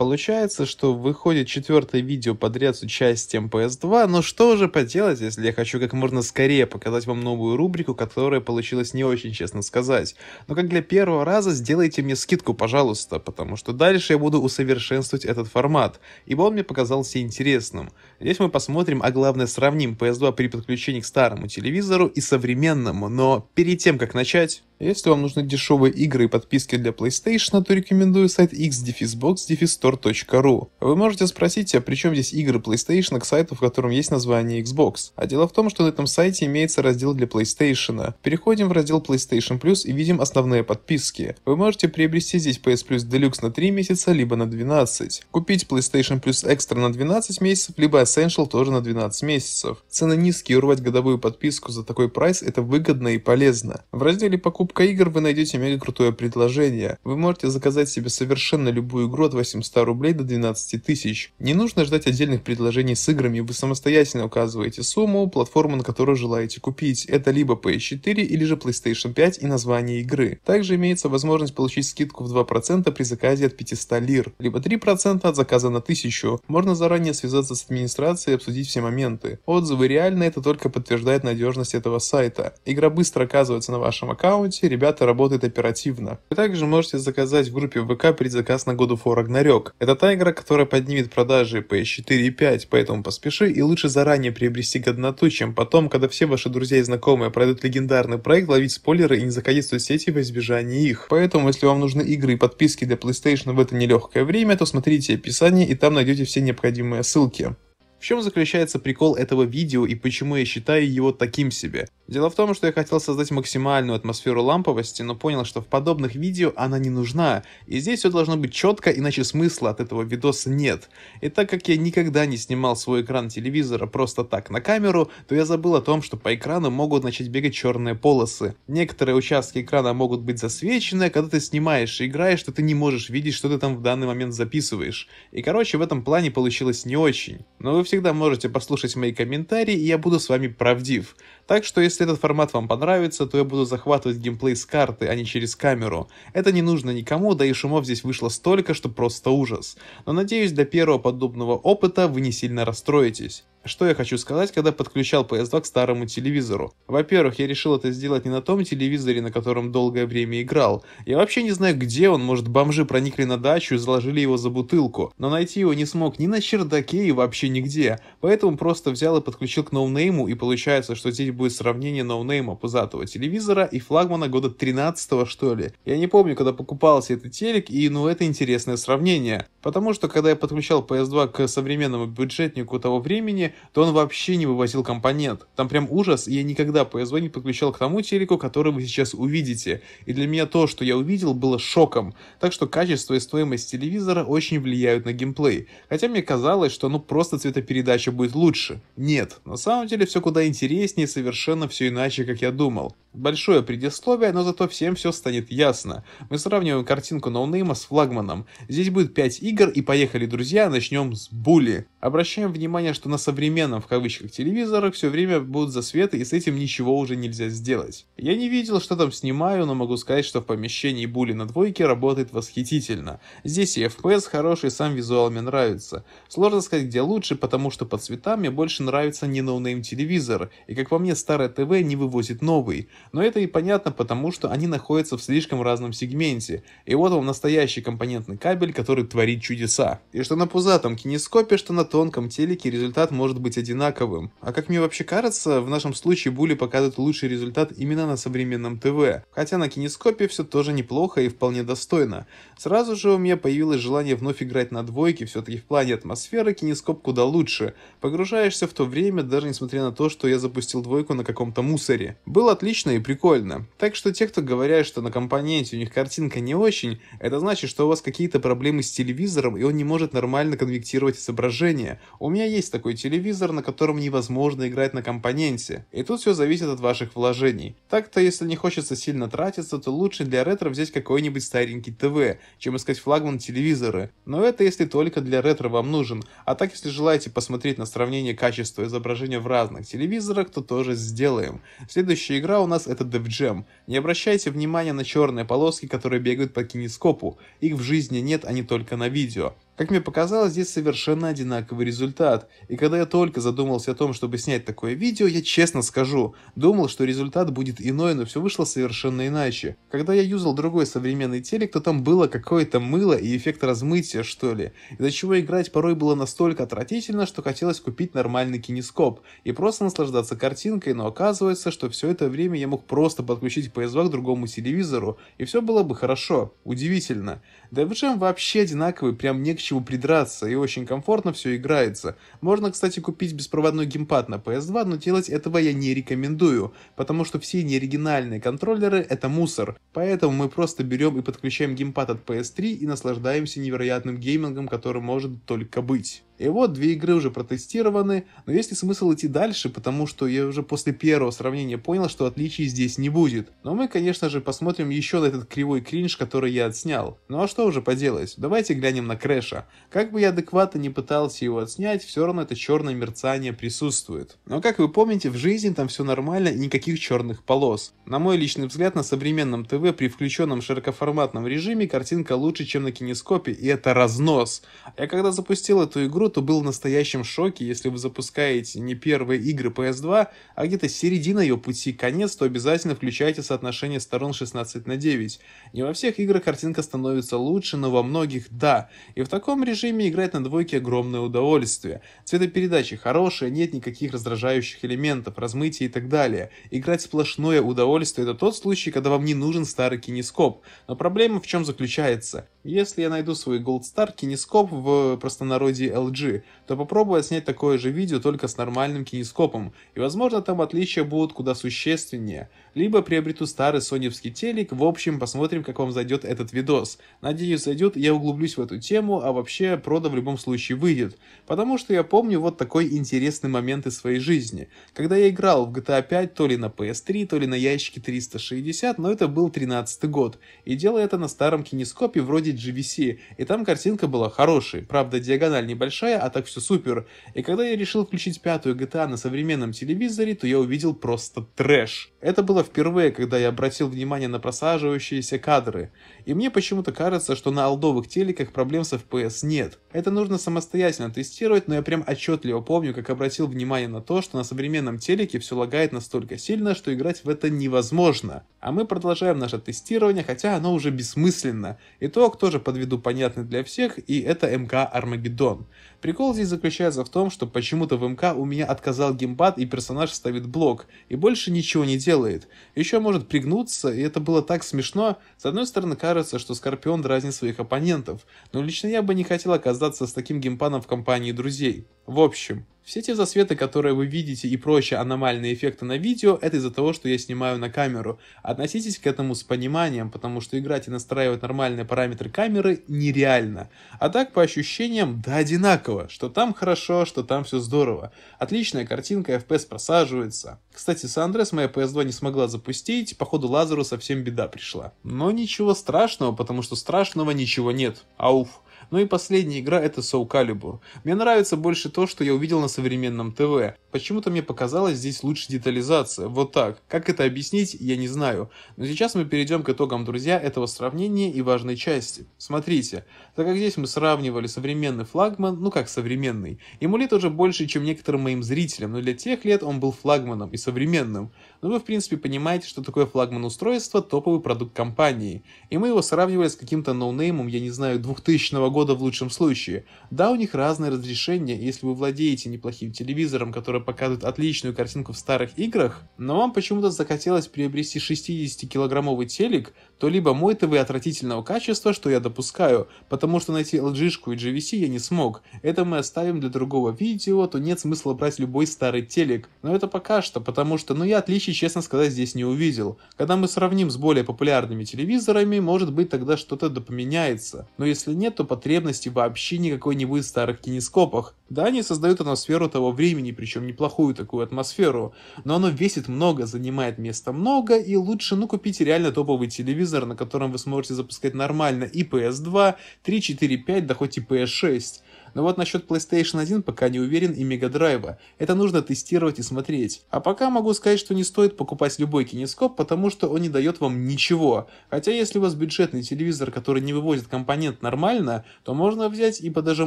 Получается, что выходит четвертое видео подряд с участием PS2, но что же поделать, если я хочу как можно скорее показать вам новую рубрику, которая получилась не очень, честно сказать. Но как для первого раза, сделайте мне скидку, пожалуйста, потому что дальше я буду усовершенствовать этот формат, ибо он мне показался интересным. Здесь мы посмотрим, а главное сравним PS2 при подключении к старому телевизору и современному, но перед тем, как начать... Если вам нужны дешевые игры и подписки для PlayStation, то рекомендую сайт xdefisbox.defistore.ru. Вы можете спросить, а при чем здесь игры PlayStation к сайту, в котором есть название Xbox? А дело в том, что на этом сайте имеется раздел для PlayStation. Переходим в раздел PlayStation Plus и видим основные подписки. Вы можете приобрести здесь PS Plus Deluxe на 3 месяца, либо на 12. Купить PlayStation Plus Extra на 12 месяцев, либо Essential тоже на 12 месяцев. Цены низкие, урвать годовую подписку за такой прайс это выгодно и полезно. В разделе покупки Кубка игр вы найдете мега крутое предложение. Вы можете заказать себе совершенно любую игру от 800 рублей до 12 тысяч. Не нужно ждать отдельных предложений с играми, вы самостоятельно указываете сумму, платформу, на которую желаете купить. Это либо PS4 или же PlayStation 5 и название игры. Также имеется возможность получить скидку в 2% при заказе от 500 лир, либо 3% от заказа на 1000. Можно заранее связаться с администрацией и обсудить все моменты. Отзывы реальны, это только подтверждает надежность этого сайта. Игра быстро оказывается на вашем аккаунте, все ребята работают оперативно. Вы также можете заказать в группе ВК предзаказ на году for Ragnarok. Это та игра, которая поднимет продажи PS4 и 5, поэтому поспеши и лучше заранее приобрести годноту, чем потом, когда все ваши друзья и знакомые пройдут легендарный проект, ловить спойлеры и не заходить в соцсети во избежание их. Поэтому, если вам нужны игры и подписки для PlayStation в это нелегкое время, то смотрите описание и там найдете все необходимые ссылки. В чем заключается прикол этого видео и почему я считаю его таким себе? Дело в том, что я хотел создать максимальную атмосферу ламповости, но понял, что в подобных видео она не нужна, и здесь все должно быть четко, иначе смысла от этого видоса нет. И так как я никогда не снимал свой экран телевизора просто так на камеру, то я забыл о том, что по экрану могут начать бегать черные полосы. Некоторые участки экрана могут быть засвечены, а когда ты снимаешь и играешь, то ты не можешь видеть, что ты там в данный момент записываешь. И короче, в этом плане получилось не очень. Но вы всегда можете послушать мои комментарии, и я буду с вами правдив. Так что если этот формат вам понравится, то я буду захватывать геймплей с карты, а не через камеру. Это не нужно никому, да и шумов здесь вышло столько, что просто ужас. Но надеюсь, до первого подобного опыта вы не сильно расстроитесь. Что я хочу сказать, когда подключал PS2 к старому телевизору? Во-первых, я решил это сделать не на том телевизоре, на котором долгое время играл. Я вообще не знаю, где он, может, бомжи проникли на дачу и заложили его за бутылку. Но найти его не смог ни на чердаке и вообще нигде. Поэтому просто взял и подключил к ноунейму, и получается, что здесь будет сравнение ноунейма пузатого телевизора и флагмана года 13 что ли. Я не помню, когда покупался этот телек, и ну это интересное сравнение. Потому что, когда я подключал PS2 к современному бюджетнику того времени, то он вообще не вывозил компонент. Там прям ужас, и я никогда ПСВ не подключал к тому телеку, который вы сейчас увидите. И для меня то, что я увидел, было шоком. Так что качество и стоимость телевизора очень влияют на геймплей. Хотя мне казалось, что ну просто цветопередача будет лучше. Нет, на самом деле все куда интереснее, совершенно все иначе, как я думал. Большое предисловие, но зато всем все станет ясно. Мы сравниваем картинку ноунейма с флагманом. Здесь будет 5 игр и поехали, друзья, начнем с були. Обращаем внимание, что на современном в кавычках телевизорах все время будут засветы и с этим ничего уже нельзя сделать. Я не видел, что там снимаю, но могу сказать, что в помещении були на двойке работает восхитительно. Здесь и FPS хороший, сам визуал мне нравится. Сложно сказать, где лучше, потому что по цветам мне больше нравится не ноунейм телевизор, и как по мне старое ТВ не вывозит новый. Но это и понятно, потому что они находятся в слишком разном сегменте. И вот вам настоящий компонентный кабель, который творит чудеса. И что на пузатом кинескопе, что на тонком телеке результат может быть одинаковым. А как мне вообще кажется, в нашем случае Були показывает лучший результат именно на современном ТВ. Хотя на кинескопе все тоже неплохо и вполне достойно. Сразу же у меня появилось желание вновь играть на двойке, все-таки в плане атмосферы кинескоп куда лучше. Погружаешься в то время, даже несмотря на то, что я запустил двойку на каком-то мусоре. Был отлично необычно и прикольно. Так что те, кто говорят, что на компоненте у них картинка не очень, это значит, что у вас какие-то проблемы с телевизором, и он не может нормально конвектировать изображение. У меня есть такой телевизор, на котором невозможно играть на компоненте. И тут все зависит от ваших вложений. Так-то, если не хочется сильно тратиться, то лучше для ретро взять какой-нибудь старенький ТВ, чем искать флагман телевизоры. Но это если только для ретро вам нужен. А так, если желаете посмотреть на сравнение качества изображения в разных телевизорах, то тоже сделаем. Следующая игра у нас нас это Def Jam. Не обращайте внимания на черные полоски, которые бегают по кинескопу. Их в жизни нет, они только на видео. Как мне показалось, здесь совершенно одинаковый результат. И когда я только задумался о том, чтобы снять такое видео, я честно скажу, думал, что результат будет иной, но все вышло совершенно иначе. Когда я юзал другой современный телек, то там было какое-то мыло и эффект размытия, что ли. Из-за чего играть порой было настолько отвратительно, что хотелось купить нормальный кинескоп и просто наслаждаться картинкой, но оказывается, что все это время я мог просто подключить PS2 к другому телевизору, и все было бы хорошо. Удивительно. Да чем вообще одинаковый, прям не к чему чего придраться, и очень комфортно все играется. Можно, кстати, купить беспроводной геймпад на PS2, но делать этого я не рекомендую, потому что все неоригинальные контроллеры это мусор. Поэтому мы просто берем и подключаем геймпад от PS3 и наслаждаемся невероятным геймингом, который может только быть. И вот две игры уже протестированы, но есть ли смысл идти дальше, потому что я уже после первого сравнения понял, что отличий здесь не будет. Но мы, конечно же, посмотрим еще на этот кривой кринж, который я отснял. Ну а что уже поделать, давайте глянем на Крэша. Как бы я адекватно не пытался его отснять, все равно это черное мерцание присутствует. Но как вы помните, в жизни там все нормально и никаких черных полос. На мой личный взгляд, на современном ТВ при включенном широкоформатном режиме картинка лучше, чем на кинескопе, и это разнос. Я когда запустил эту игру, то был в настоящем шоке, если вы запускаете не первые игры PS2, а где-то середина ее пути, конец, то обязательно включайте соотношение сторон 16 на 9. Не во всех играх картинка становится лучше, но во многих да. И в таком режиме играть на двойке огромное удовольствие. Цветопередачи хорошие, нет никаких раздражающих элементов, размытия и так далее. Играть сплошное удовольствие это тот случай, когда вам не нужен старый кинескоп. Но проблема в чем заключается? Если я найду свой Gold Star кинескоп в простонародье LG, PNG, то попробовать снять такое же видео только с нормальным кинескопом, и возможно там отличия будут куда существеннее. Либо приобрету старый соневский телек, в общем посмотрим как вам зайдет этот видос. Надеюсь зайдет, я углублюсь в эту тему, а вообще прода в любом случае выйдет. Потому что я помню вот такой интересный момент из своей жизни. Когда я играл в GTA 5 то ли на PS3, то ли на ящике 360, но это был 13 год. И делал это на старом кинескопе вроде GVC, и там картинка была хорошей, правда диагональ небольшая, а так все супер. И когда я решил включить пятую GTA а на современном телевизоре, то я увидел просто трэш. Это было впервые, когда я обратил внимание на просаживающиеся кадры. И мне почему-то кажется, что на алдовых телеках проблем с FPS нет. Это нужно самостоятельно тестировать, но я прям отчетливо помню, как обратил внимание на то, что на современном телеке все лагает настолько сильно, что играть в это невозможно. А мы продолжаем наше тестирование, хотя оно уже бессмысленно. Итог тоже подведу понятный для всех, и это МК Армагеддон. Прикол здесь заключается в том, что почему-то в МК у меня отказал геймпад и персонаж ставит блок, и больше ничего не делает. Еще может пригнуться, и это было так смешно. С одной стороны, кажется, что Скорпион дразнит своих оппонентов, но лично я бы не хотел оказаться с таким геймпадом в компании друзей. В общем, все те засветы, которые вы видите и прочие аномальные эффекты на видео, это из-за того, что я снимаю на камеру. Относитесь к этому с пониманием, потому что играть и настраивать нормальные параметры камеры нереально. А так, по ощущениям, да одинаково, что там хорошо, что там все здорово. Отличная картинка, FPS просаживается. Кстати, с Андрес моя PS2 не смогла запустить, походу лазеру совсем беда пришла. Но ничего страшного, потому что страшного ничего нет. Ауф. Ну и последняя игра это Soul Calibur. Мне нравится больше то, что я увидел на современном ТВ. Почему-то мне показалось здесь лучше детализация. Вот так. Как это объяснить, я не знаю. Но сейчас мы перейдем к итогам, друзья, этого сравнения и важной части. Смотрите, так как здесь мы сравнивали современный флагман, ну как современный, ему уже больше, чем некоторым моим зрителям, но для тех лет он был флагманом и современным. Но вы в принципе понимаете, что такое флагман устройства, топовый продукт компании. И мы его сравнивали с каким-то ноунеймом, я не знаю, 2000 года года в лучшем случае. Да, у них разные разрешения, если вы владеете неплохим телевизором, который показывает отличную картинку в старых играх, но вам почему-то захотелось приобрести 60-килограммовый телек, то либо мой ТВ отвратительного качества, что я допускаю, потому что найти LG-шку и GVC я не смог. Это мы оставим для другого видео, то нет смысла брать любой старый телек. Но это пока что, потому что, ну я отличий, честно сказать, здесь не увидел. Когда мы сравним с более популярными телевизорами, может быть тогда что-то допоменяется. Но если нет, то по потребуется потребности вообще никакой не будет в старых кинескопах. Да, они создают атмосферу того времени, причем неплохую такую атмосферу, но оно весит много, занимает место много, и лучше, ну, купите реально топовый телевизор, на котором вы сможете запускать нормально и PS2, 3, 4, 5, да хоть и PS6. Но вот насчет PlayStation 1 пока не уверен и Mega Drive. Это нужно тестировать и смотреть. А пока могу сказать, что не стоит покупать любой кинескоп, потому что он не дает вам ничего. Хотя если у вас бюджетный телевизор, который не вывозит компонент нормально, то можно взять, ибо даже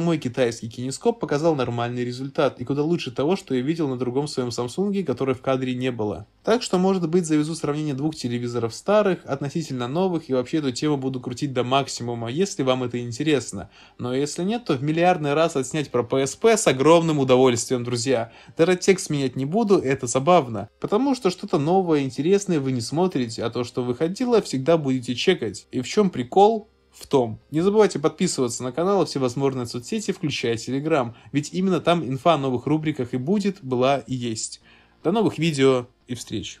мой китайский кинескоп показал нормальный результат, и куда лучше того, что я видел на другом своем Samsung, который в кадре не было. Так что, может быть, завезу сравнение двух телевизоров старых, относительно новых, и вообще эту тему буду крутить до максимума, если вам это интересно. Но если нет, то в миллиардный раз отснять про ПСП с огромным удовольствием, друзья. Даже текст менять не буду, это забавно. Потому что что-то новое, интересное вы не смотрите, а то, что выходило, всегда будете чекать. И в чем прикол? в том. Не забывайте подписываться на канал и всевозможные соцсети, включая Телеграм, ведь именно там инфа о новых рубриках и будет, была и есть. До новых видео и встреч!